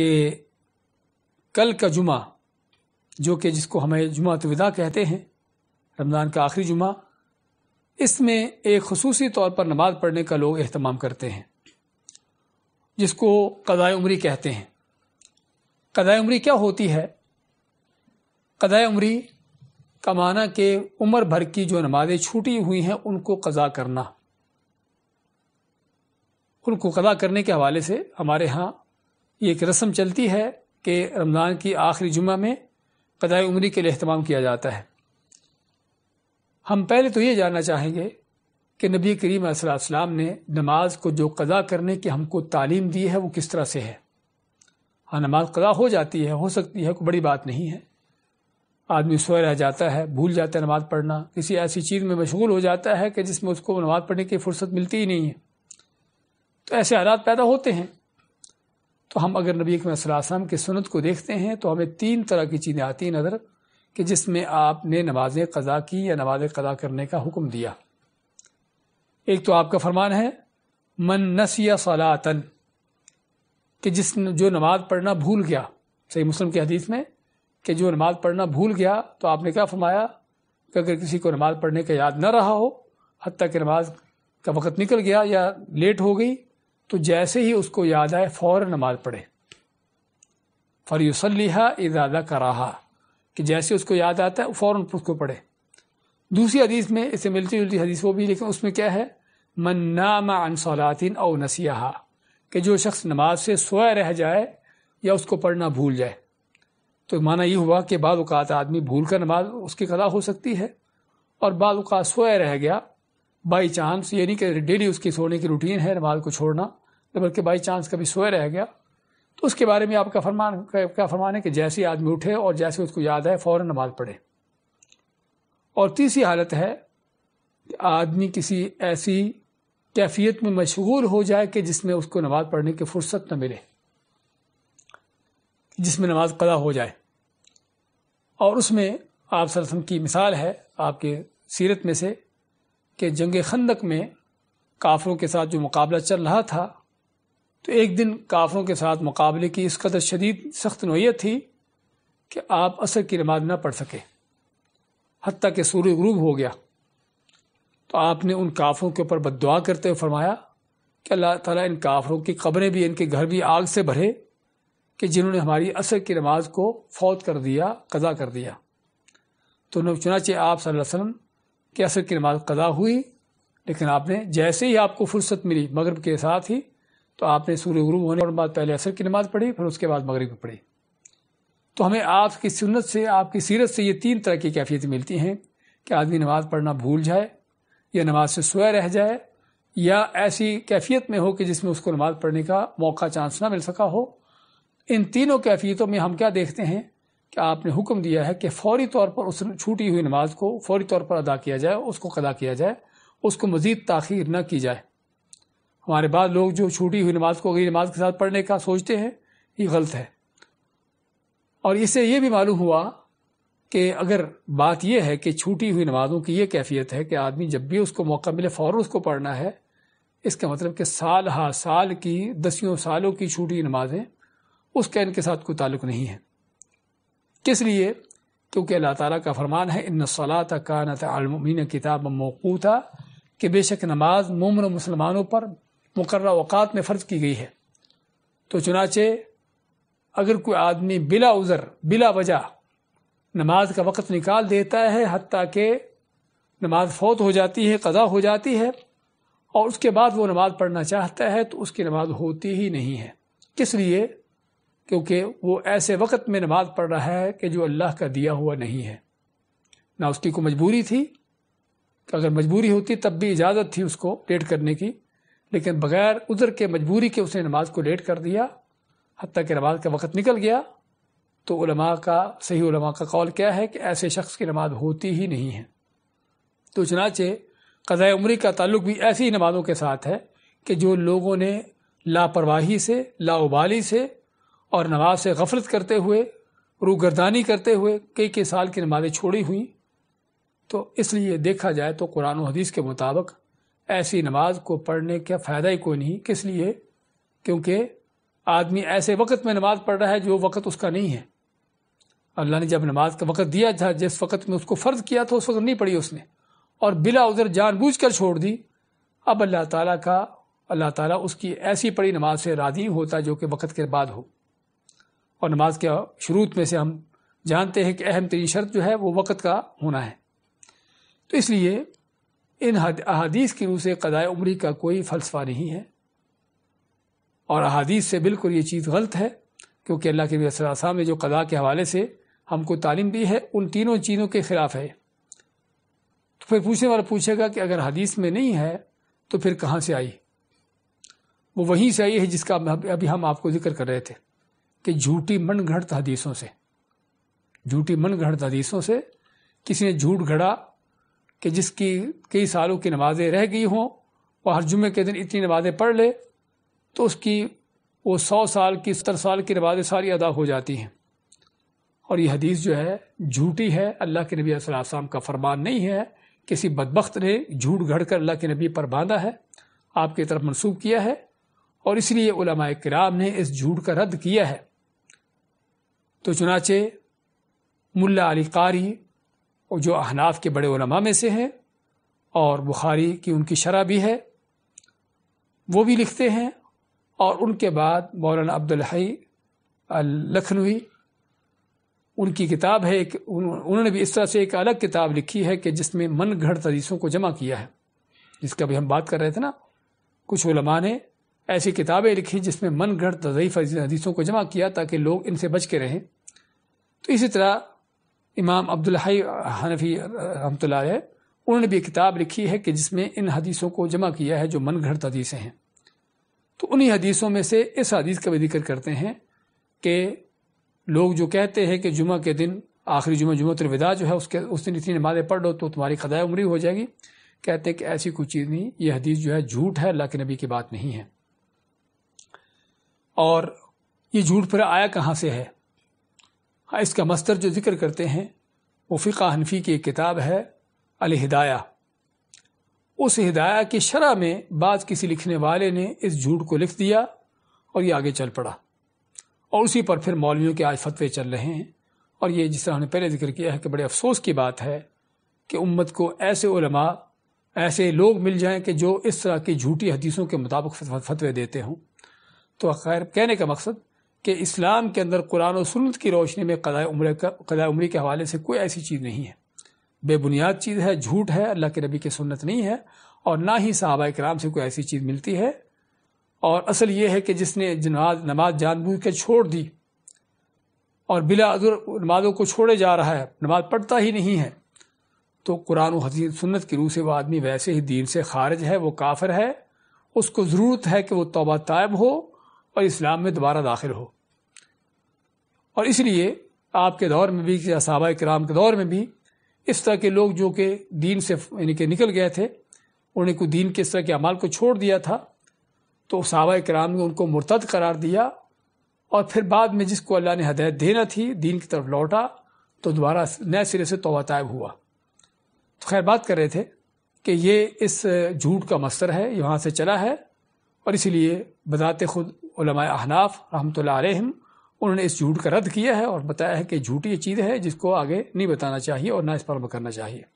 कि कल का जुमा जो कि जिसको हमें जुमा तविदा तो कहते हैं रमज़ान का आखिरी जुमा इसमें एक खसूसी तौर पर नमाज पढ़ने का लोग अहतमाम करते हैं जिसको कदाय उमरी कहते हैं कदाय उमरी क्या होती है कदाय उमरी का माना कि उम्र भर की जो नमाजें छूटी हुई हैं उनको कज़ा करना उनको कदा करने के हवाले से हमारे यहाँ ये एक रस्म चलती है कि रमज़ान की आखिरी जुमा में कदाई उम्री के लिए अहतमाम किया जाता है हम पहले तो ये जानना चाहेंगे कि नबी करीम असलाम ने नमाज को जो क़दा करने की हमको तालीम दी है वो किस तरह से है हाँ नमाज कदा हो जाती है हो सकती है कोई बड़ी बात नहीं है आदमी सोए रह जाता है भूल जाता है नमाज़ पढ़ना किसी ऐसी चीज़ में मशगूल हो जाता है कि जिसमें उसको नमाज़ पढ़ने की फुर्सत मिलती ही नहीं है तो ऐसे हालात पैदा होते हैं तो हम अगर नबी वसल्लम की सुनत को देखते हैं तो हमें तीन तरह की चीज़ें आती हैं नज़र कि जिसमें आपने नमाज कज़ा की या नमाज कज़ा करने का हुक्म दिया एक तो आपका फरमान है मन नसिया सलातन कि जिस जो नमाज पढ़ना भूल गया सही मुस्लिम के हदीस में कि जो नमाज पढ़ना भूल गया तो आपने क्या फरमाया कि अगर किसी को नमाज पढ़ने का याद न रहा हो हती कि नमाज का वक़्त निकल गया या लेट हो गई तो जैसे ही उसको याद आए फौरन नमाज पढ़े फर युसलिहा इजादा कराहा कि जैसे उसको याद आता है फ़ौर उसको पढ़े दूसरी हदीस में इससे मिलती जुलती हदीस वो भी लेकिन उसमें क्या है मन्नामा अन सलातिन और नसीहा कि जो शख्स नमाज से सोया रह जाए या उसको पढ़ना भूल जाए तो माना ये हुआ कि बाद अवत आदमी भूल कर नमाज उसकी कदा हो सकती है और बाद अवत सोया रह गया बाई चांस ये नहीं कि डेली उसकी सोने की रूटीन है नमाज को छोड़ना बल्कि बाई चांस कभी सोए रह गया तो उसके बारे में आपका फरमान क्या फरमान है कि जैसे आदमी उठे और जैसे उसको याद आए फ़ौर नमाज पढ़े और तीसरी हालत है कि आदमी किसी ऐसी कैफियत में मशगूल हो जाए कि जिसमें उसको नमाज पढ़ने की फुर्सत न मिले जिसमें नमाज कदा हो जाए और उसमें आप सरसम की मिसाल है आपके सीरत में से कि जंग खंदक में काफरों के साथ जो मुकाबला चल रहा था तो एक दिन काफरों के साथ मुकाबले की इस कदर शदीद सख्त नोयत थी कि आप असर की नमाज ना पढ़ सके हती कि सूर्य गरूब हो गया तो आपने उन काफरों के ऊपर बददुआ करते हुए फरमाया कि अल्लाह ताला इन काफरों की कब्रें भी इनके घर भी आग से भरे कि जिन्होंने हमारी असर की नमाज को फौत कर दिया कज़ा कर दिया तो चुनाचे आप सल्लल्लाहु अलैहि वसल्लम कि असर की नमाज कदा हुई लेकिन आपने जैसे ही आपको फुर्सत मिली मगरब के साथ ही तो आपने सूर्य गुरु होने के बाद पहले असर की नमाज पढ़ी फिर उसके बाद मगरब की पढ़ी तो हमें आपकी सुन्नत से आपकी सीरत से ये तीन तरह की कैफियतें मिलती हैं कि आदमी नमाज पढ़ना भूल जाए या नमाज से सोया रह जाए या ऐसी कैफियत में हो कि जिसमें उसको नमाज पढ़ने का मौका चांस ना मिल सका हो इन तीनों कैफियतों में हम क्या देखते हैं कि आपने हुक्म दिया है कि फौरी तौर पर उस छूटी हुई नमाज को फौरी तौर पर अदा किया जाए उसको अदा किया जाए उसको मज़ीद ताखीर न की जाए हमारे बाद लोग जो छूटी हुई नमाज को अगली नमाज के साथ पढ़ने का सोचते हैं ये गलत है और इससे ये भी मालूम हुआ कि अगर बात यह है कि छूटी हुई नमाजों की यह कैफियत है कि आदमी जब भी उसको मौका मिले फ़ौर उसको पढ़ना है इसका मतलब कि साल हा साल की दसियों सालों की छूटी नमाजें उसका इनके साथ कोई ताल्लुक नहीं है किस लिए क्योंकि अल्लाह ताला का फरमान है इन सलात कानत आलमीन किताब मौकूता कि बेशक नमाज मोमिन मुसलमानों पर मुकर अवकात में फ़र्ज की गई है तो चुनाचे अगर कोई आदमी बिला उज़र बिला वजह नमाज का वक्त निकाल देता है हती कि नमाज फौत हो जाती है कज़ा हो जाती है और उसके बाद वो नमाज पढ़ना चाहता है तो उसकी नमाज होती ही नहीं है किस लिए क्योंकि वो ऐसे वक्त में नमाज पढ़ रहा है कि जो अल्लाह का दिया हुआ नहीं है ना उसकी को मजबूरी थी तो अगर मजबूरी होती तब भी इजाज़त थी उसको लेट करने की लेकिन बगैर उधर के मजबूरी के उसने नमाज को लेट कर दिया हती कि नमाज का वक्त निकल गया तो उलमा का सही उलमा का कौल क्या है कि ऐसे शख्स की नमाज होती ही नहीं है तो चनाचे कज़ा उम्री का ताल्लुक भी ऐसी नमाज़ों के साथ है कि जो लोगों ने लापरवाही से लाउबाली से और नमाज से गफलत करते हुए रू गर्दानी करते हुए कई कई साल की नमाजें छोड़ी हुई तो इसलिए देखा जाए तो कुरान और हदीस के मुताबिक ऐसी नमाज को पढ़ने का फ़ायदा ही कोई नहीं किस लिए क्योंकि आदमी ऐसे वक्त में नमाज पढ़ रहा है जो वक्त उसका नहीं है अल्लाह ने जब नमाज का वक्त दिया था जिस वक्त में उसको फ़र्ज किया था उस वक्त नहीं पढ़ी उसने और बिला उधर जानबूझ कर छोड़ दी अब अल्लाह ताला का अल्लाह ताला उसकी ऐसी पड़ी नमाज से राजी होता जो कि वक्त के बाद हो और नमाज के शुरू में से हम जानते हैं कि अहम तरीन शर्त जो है वो वक़्त का होना है तो इसलिए इन अहादीस की रूह से कदाय उम्री का कोई फ़लसफ़ा नहीं है और अहादीस से बिल्कुल ये चीज़ गलत है क्योंकि अल्लाह के रसरासा में जो कदा के हवाले से हमको तालीम दी है उन तीनों चीज़ों के ख़िलाफ़ है तो फिर पूछने वाला पूछेगा कि अगर हदीस में नहीं है तो फिर कहाँ से आई वो वहीं से आई है जिसका अभी हम आपको जिक्र कर रहे थे कि झूठी मन घड़त हदीसों से झूठी मन घड़त हदीसों से किसी ने झूठ घड़ा कि जिसकी कई सालों की नमाजें रह गई हों वह हर जुमे के दिन इतनी नमाजें पढ़ ले तो उसकी वो सौ साल की सत्तर साल की नमाजें सारी अदा हो जाती हैं और यह हदीस जो है झूठी है अल्लाह के नबी वसल्लम का फरमान नहीं है किसी बदबخت ने झूठ घड़ कर अल्लाह के नबी पर बांधा है आपकी तरफ मनसूब किया है और इसलिए कराम ने इस झूठ का रद्द किया है तो चुनाचे मुल्ला अली कारी और जो अहनाफ के बड़े उलमा में से हैं और बुखारी की उनकी शरह भी है वो भी लिखते हैं और उनके बाद मौलाना अब्दुलहई लखनवी उनकी किताब है एक उन्होंने भी इस तरह से एक अलग किताब लिखी है कि जिसमें मन घड़ तरीसों को जमा किया है जिसका भी हम बात कर रहे थे ना कुछ उलमा ने ऐसी किताबें लिखी जिसमें मन गढ़ तजयीफ हदीसों को जमा किया ताकि लोग इनसे बच के रहें तो इसी तरह इमाम अब्दुल हनफी रहमत उन्होंने भी किताब लिखी है कि जिसमें इन हदीसों को जमा किया है जो मन गढ़ हदीसें हैं तो उन्हीं हदीसों में से इस हदीस का भी जिक्र करते हैं कि लोग जो कहते हैं कि जुमा के दिन आखिरी जुमा जुमतरविदा जो है उसके उस दिन इतनी नमाजें पढ़ लो तो तुम्हारी खदाय उम्री हो जाएगी कहते हैं कि ऐसी कोई चीज़ नहीं ये हदीस जो है झूठ है अल्लाह के नबी की बात नहीं है और ये झूठ फिर आया कहाँ से है हाँ इसका मस्तर जो जिक्र करते हैं वो फ़िका हनफी की एक किताब है अल हिदाया उस हिदाया की शरह में बाज किसी लिखने वाले ने इस झूठ को लिख दिया और ये आगे चल पड़ा और उसी पर फिर मौलवियों के आज फतवे चल रहे हैं और ये जिस तरह हमने पहले जिक्र किया है कि बड़े अफसोस की बात है कि उम्मत को ऐसे ऐसे लोग मिल जाएं कि जो इस तरह की झूठी हदीसों के मुताबिक फतवे देते हों तो खैर कहने का मकसद कि इस्लाम के अंदर कुरान और सुन्नत की रोशनी में कदा उम्र का कदा उम्र के हवाले से कोई ऐसी चीज़ नहीं है बेबुनियाद चीज़ है झूठ है अल्लाह के नबी की सुनत नहीं है और ना ही साहबा कराम से कोई ऐसी चीज़ मिलती है और असल ये है कि जिसने नमाज नमाज जानबूझ के छोड़ दी और बिला अदर नमाजों को छोड़े जा रहा है नमाज पढ़ता ही नहीं है तो कुरान हदीस सुनत की रूह से वह आदमी वैसे ही दीन से खारिज है वो काफिर है उसको ज़रूरत है कि वो तोबा तायब हो और इस्लाम में दोबारा दाखिल हो और इसलिए आपके दौर में भी या साहबा कराम के दौर में भी इस तरह के लोग जो कि दीन से यानी कि निकल गए थे उन्हें को दीन के इस तरह के अमाल को छोड़ दिया था तो सबा कराम ने उनको मुर्तद करार दिया और फिर बाद में जिसको अल्लाह ने हदायत देना थी दीन की तरफ लौटा तो दोबारा नए सिरे से तोबातायब हुआ तो खैर बात कर रहे थे कि ये इस झूठ का मसर है यहाँ से चला है और इसलिए बदाते खुद हनाफ रहमत आलम उन्होंने इस झूठ का रद्द किया है और बताया है कि झूठ ये चीज़ है जिसको आगे नहीं बताना चाहिए और ना इस पर करना चाहिए